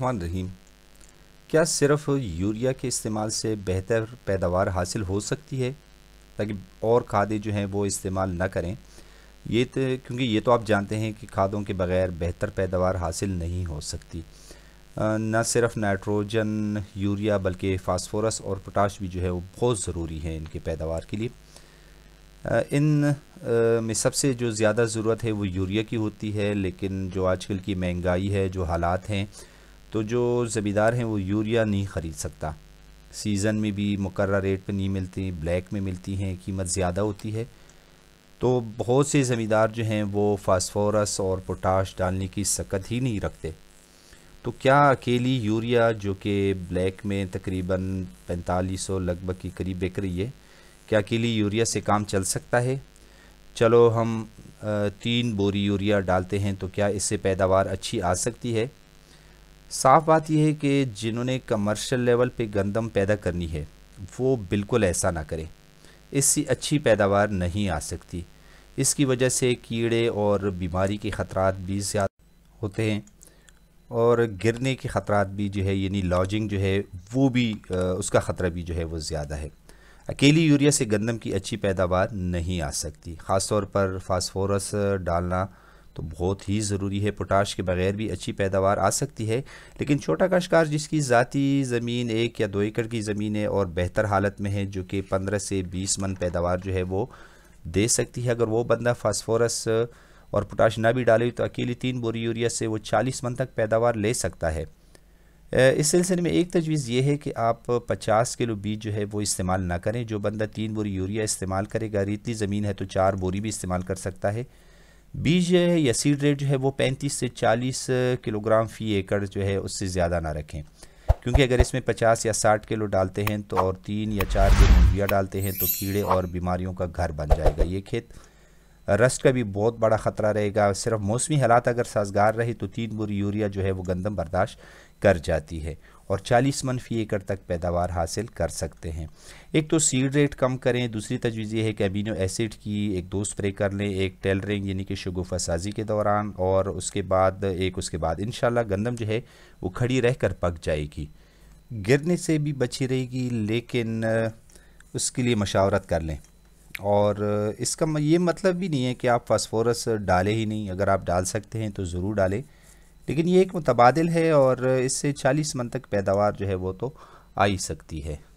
रहमान रहीम क्या सिर्फ यूरिया के इस्तेमाल से बेहतर पैदावार हासिल हो सकती है ताकि और खादें जो हैं वो इस्तेमाल ना करें ये तो क्योंकि ये तो आप जानते हैं कि खादों के बगैर बेहतर पैदावार हासिल नहीं हो सकती न सिर्फ नाइट्रोजन यूरिया बल्कि फास्फोरस और पोटाश भी जो है वो बहुत ज़रूरी है इनके पैदावार के लिए इन में सबसे जो ज़्यादा ज़रूरत है वो यूरिया की होती है लेकिन जो आजकल की महंगाई है जो हालात हैं तो जो ज़मींदार हैं वो यूरिया नहीं ख़रीद सकता सीज़न में भी मुकर रेट पर नहीं मिलती ब्लैक में मिलती हैं कीमत ज़्यादा होती है तो बहुत से ज़मींदार जो हैं वो फास्फोरस और पोटाश डालने की सकत ही नहीं रखते तो क्या अकेली यूरिया जो कि ब्लैक में तकरीबन पैंतालीस सौ लगभग के करीब बिक रही है क्या अकेली यूरिया से काम चल सकता है चलो हम तीन बोरी यूरिया डालते हैं तो क्या इससे पैदावार अच्छी आ सकती है साफ बात यह है कि जिन्होंने कमर्शियल लेवल पे गंदम पैदा करनी है वो बिल्कुल ऐसा ना करें इससे अच्छी पैदावार नहीं आ सकती इसकी वजह से कीड़े और बीमारी के ख़तरा भी ज़्यादा होते हैं और गिरने के ख़तरात भी जो है यानी लॉजिंग जो है वो भी उसका ख़तरा भी जो है वो ज़्यादा है अकेली यूरिया से गंदम की अच्छी पैदावार नहीं आ सकती ख़ास तौर पर फास्फोरस डालना तो बहुत ही ज़रूरी है पोटाश के बगैर भी अच्छी पैदावार आ सकती है लेकिन छोटा काश्कार जिसकी ज़ाती ज़मीन एक या दो एकड़ की ज़मीन है और बेहतर हालत में है जो कि पंद्रह से बीस मन पैदावार जो है वो दे सकती है अगर वो बंदा फास्फोरस और पोटाश ना भी डाले तो अकेली तीन बोरी यूरिया से वो चालीस मन तक पैदावार ले सकता है इस सिलसिले में एक तजवीज़ ये है कि आप 50 किलो बीज जो है वो इस्तेमाल ना करें जो बंदा तीन बोरी यूरिया इस्तेमाल करेगा रीतली ज़मीन है तो चार बोरी भी इस्तेमाल कर सकता है बीज जो है या सीड रेट जो है वो 35 से 40 किलोग्राम फ़ी एकड़ जो है उससे ज़्यादा ना रखें क्योंकि अगर इसमें 50 या 60 किलो डालते हैं तो और तीन या चार दिन यूरिया डालते हैं तो कीड़े और बीमारियों का घर बन जाएगा ये खेत रस्ट का भी बहुत बड़ा ख़तरा रहेगा सिर्फ मौसमी हालात अगर साजगार रहे तो तीन बुरी यूरिया जो है वो गंदम बर्दाश्त कर जाती है और 40 मन फी एकड़ तक पैदावार हासिल कर सकते हैं एक तो सीड रेट कम करें दूसरी तजवीज़ ये है कि अमीनो एसिड की एक दो स्प्रे कर लें एक टेलरिंग यानी कि शगुफा साजी के दौरान और उसके बाद एक उसके बाद इन गंदम जो है वो खड़ी रह कर पक जाएगी गिरने से भी बची रहेगी लेकिन उसके लिए मशावरत कर लें और इसका ये मतलब भी नहीं है कि आप फास्फोरस डालें ही नहीं अगर आप डाल सकते हैं तो ज़रूर डालें लेकिन ये एक मुतबादल है और इससे चालीस मन तक पैदावार जो है वो तो आ ही सकती है